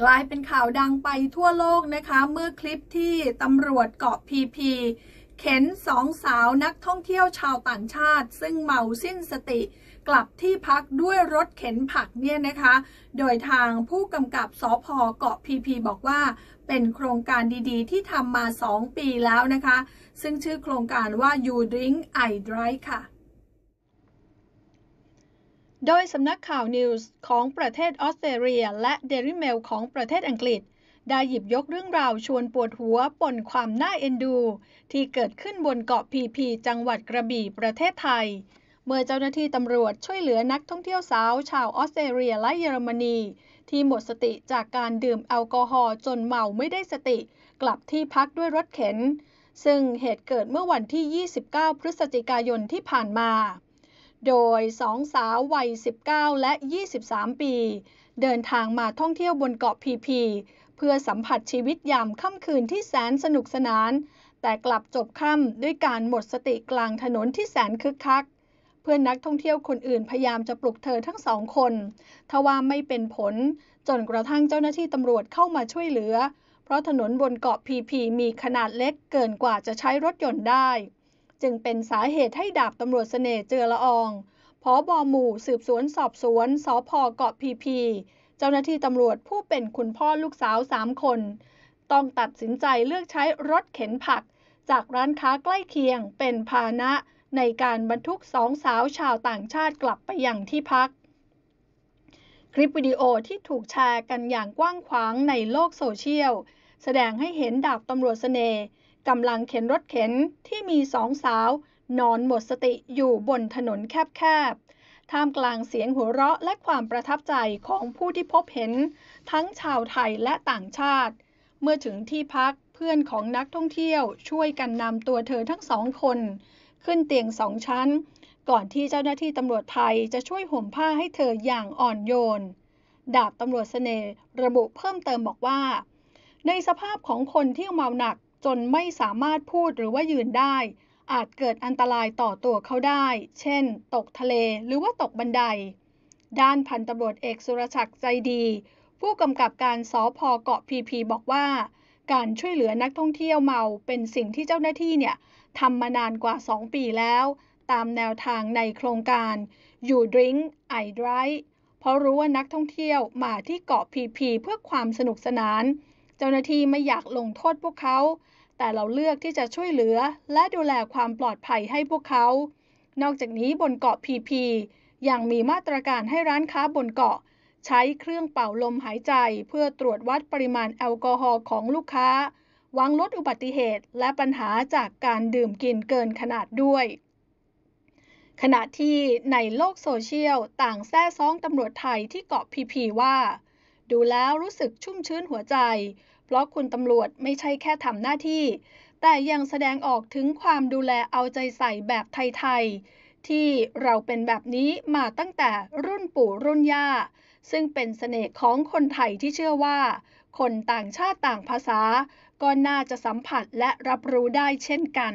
กลายเป็นข่าวดังไปทั่วโลกนะคะ เมื่อคลิปที่ตำรวจเกาะพีพี เข็นสองสาวนักท่องเที่ยวชาวต่างชาติ ซึ่งเมาสิ้นสติ กลับที่พักด้วยรถเข็นผักเนี่ยนะคะ โดยทางผู้กำกับสอพอเกาะพีพีบอกว่าเป็นโครงการดีๆ ที่ทำมา 2 ปีแล้วนะคะ ซึ่งชื่อโครงการว่า You Drink I Drive ค่ะโดยสำนักข่าวนิวส์ของประเทศออสเตรเลีย และเดลิเมลของประเทศอังกฤษ ได้หยิบยกเรื่องราวชวนปวดหัวปนความน่าเอ็นดู ที่เกิดขึ้นบนเกาะพีพี จังหวัดกระบี่ประเทศไทย เมื่อเจ้าหน้าที่ตำรวจช่วยเหลือนักท่องเที่ยวสาวชาวออสเตรเลียและเยอรมนี ที่หมดสติจากการดื่มแอลกอฮอล์จนเมาไม่ได้สติ กลับที่พักด้วยรถเข็น ซึ่งเหตุเกิดเมื่อวันที่ 29 พฤศจิกายนที่ผ่านมาโดยสองสาววัย 19 และ 23 ปี เดินทางมาท่องเที่ยวบนเกาะพีพีเพื่อสัมผัสชีวิตยามค่ำคืนที่แสนสนุกสนาน แต่กลับจบค่ำด้วยการหมดสติกลางถนนที่แสนคึกคัก เพื่อนนักท่องเที่ยวคนอื่นพยายามจะปลุกเธอทั้งสองคน ทว่าไม่เป็นผลจนกระทั่งเจ้าหน้าที่ตำรวจเข้ามาช่วยเหลือ เพราะถนนบนเกาะพีพีมีขนาดเล็กเกินกว่าจะใช้รถยนต์ได้จึงเป็นสาเหตุให้ดาบตำรวจเสน่ห์เจือละอองพอบอหมู่สืบสวนสอบสวน สอพอเกาะพีพี เจ้าหน้าที่ตำรวจผู้เป็นคุณพ่อลูกสาวสามคน ต้องตัดสินใจเลือกใช้รถเข็นผัก จากร้านค้าใกล้เคียงเป็นพาหนะในการบรรทุกสองสาวชาวต่างชาติกลับไปยังที่พัก คลิปวิดีโอที่ถูกแชร์กันอย่างกว้างขวางในโลกโซเชียลแสดงให้เห็นดาบตำรวจเสน่ห์กำลังเข็นรถเข็นที่มีสองสาว นอนหมดสติอยู่บนถนนแคบๆ ท่ามกลางเสียงหัวเราะและความประทับใจของผู้ที่พบเห็นทั้งชาวไทยและต่างชาติ เมื่อถึงที่พักเพื่อนของนักท่องเที่ยวช่วยกันนำตัวเธอทั้งสองคน ขึ้นเตียงสองชั้น ก่อนที่เจ้าหน้าที่ตำรวจไทยจะช่วยห่มผ้าให้เธออย่างอ่อนโยน ดาบตำรวจเสน่ห์ระบุเพิ่มเติมบอกว่า ในสภาพของคนที่เมาหนักจนไม่สามารถพูดหรือว่ายืนได้ อาจเกิดอันตรายต่อตัวเขาได้ เช่น ตกทะเลหรือว่าตกบันได ด้านพันตำรวจเอกสุรศักดิ์ใจดี ผู้กำกับการสอพอเกาะพีพีบอกว่า การช่วยเหลือนักท่องเที่ยวเมาเป็นสิ่งที่เจ้าหน้าที่เนี่ยทำมานานกว่า 2 ปีแล้ว ตามแนวทางในโครงการ You Drink I Drive เพราะรู้ว่านักท่องเที่ยวมาที่เกาะพีพีเพื่อความสนุกสนานจ้าหน้าที่ไม่อยากลงโทษพวกเขา แต่เราเลือกที่จะช่วยเหลือและดูแลความปลอดภัยให้พวกเขา นอกจากนี้บนเกาะพีพียังมีมาตรการให้ร้านค้าบนเกาะ ใช้เครื่องเป่าลมหายใจเพื่อตรวจวัดปริมาณแอลกอฮอล์ของลูกค้าวังลดอุบัติเหตุ และปัญหาจากการดื่มกินเกินขนาดด้วย ขณะที่ในโลกโซเชียล ต่างแซ่ซ้องตำรวจไทยที่เกาะพีพีว่า ดูแล้วรู้สึกชุ่มชื้นหัวใจพราะคุณตำรวจไม่ใช่แค่ทำหน้าที่ แต่ยังแสดงออกถึงความดูแลเอาใจใส่แบบไทยๆที่เราเป็นแบบนี้มาตั้งแต่รุ่นปู่รุ่นย่าซึ่งเป็นเสน่ห์ของคนไทยที่เชื่อว่า คนต่างชาติต่างภาษา ก็น่าจะสัมผัสและรับรู้ได้เช่นกัน